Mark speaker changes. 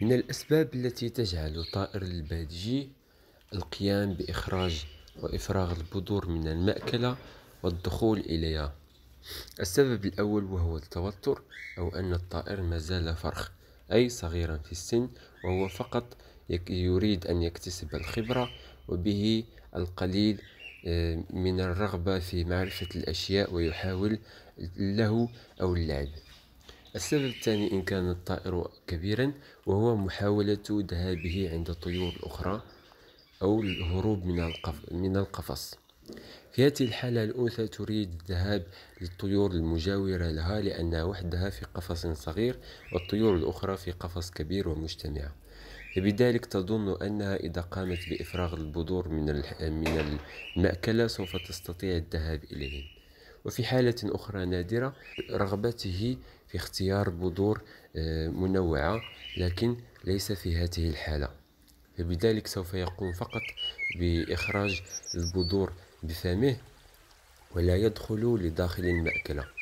Speaker 1: من الأسباب التي تجعل طائر البادجي القيام بإخراج وإفراغ البذور من المأكلة والدخول إليها السبب الأول وهو التوتر أو أن الطائر مازال فرخ أي صغيرا في السن وهو فقط يريد أن يكتسب الخبرة وبه القليل آه، من الرغبة في معرفة الأشياء ويحاول له أو اللعب السبب الثاني إن كان الطائر كبيرا وهو محاولة ذهابه عند الطيور الأخرى أو الهروب من القفص في هذه الحالة الأنثى تريد الذهاب للطيور المجاورة لها لأنها وحدها في قفص صغير والطيور الأخرى في قفص كبير ومجتمعة فبذلك تظن أنها إذا قامت بإفراغ البذور من المأكلة سوف تستطيع الذهاب إليهم وفي حالة أخرى نادرة رغبته في اختيار بذور آه، منوعة لكن ليس في هذه الحالة فبذلك سوف يقوم فقط بإخراج البذور بفمه ولا يدخل لداخل المأكلة